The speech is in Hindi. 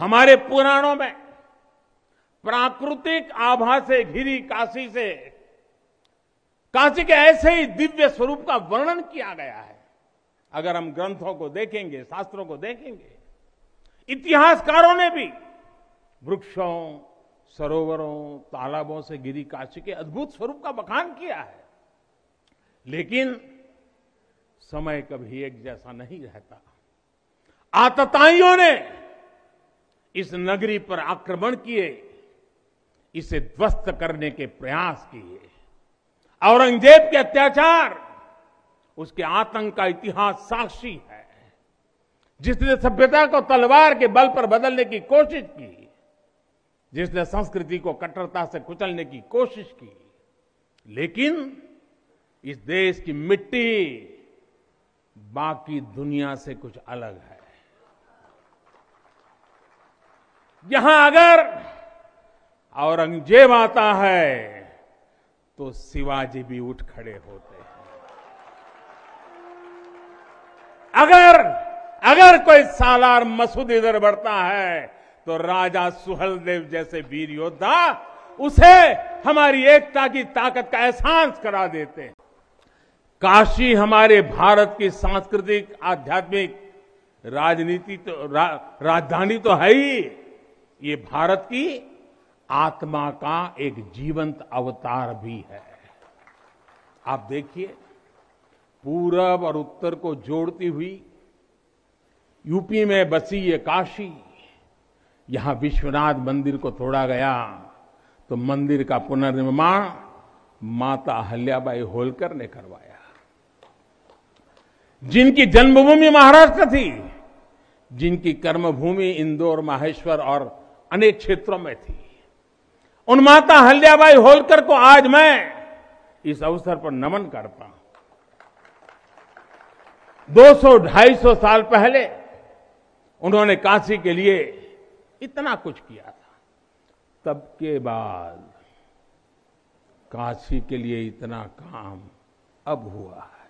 हमारे पुराणों में प्राकृतिक आभा से घिरी काशी से काशी के ऐसे ही दिव्य स्वरूप का वर्णन किया गया है अगर हम ग्रंथों को देखेंगे शास्त्रों को देखेंगे इतिहासकारों ने भी वृक्षों सरोवरों तालाबों से गिरी काशी के अद्भुत स्वरूप का बखान किया है लेकिन समय कभी एक जैसा नहीं रहता आतताइयों ने इस नगरी पर आक्रमण किए इसे ध्वस्त करने के प्रयास किए औरंगजेब के अत्याचार उसके आतंक का इतिहास साक्षी है जिसने सभ्यता को तलवार के बल पर बदलने की कोशिश की जिसने संस्कृति को कट्टरता से कुचलने की कोशिश की लेकिन इस देश की मिट्टी बाकी दुनिया से कुछ अलग है यहां अगर औरंगजेब आता है तो शिवाजी भी उठ खड़े होते हैं अगर अगर कोई सालार मसूद इधर बढ़ता है तो राजा सुहलदेव जैसे वीर योद्धा उसे हमारी एकता की ताकत का एहसास करा देते हैं काशी हमारे भारत की सांस्कृतिक आध्यात्मिक राजनीति तो रा, राजधानी तो है ही ये भारत की आत्मा का एक जीवंत अवतार भी है आप देखिए पूरब और उत्तर को जोड़ती हुई यूपी में बसी ये काशी यहां विश्वनाथ मंदिर को तोड़ा गया तो मंदिर का पुनर्निर्माण माता हल्याबाई होलकर ने करवाया जिनकी जन्मभूमि महाराष्ट्र थी जिनकी कर्मभूमि इंदौर माहेश्वर और अनेक क्षेत्रों में थी उन माता हल्दियाबाई होलकर को आज मैं इस अवसर पर नमन करता हूं 200-250 साल पहले उन्होंने काशी के लिए इतना कुछ किया था तब के बाद काशी के लिए इतना काम अब हुआ है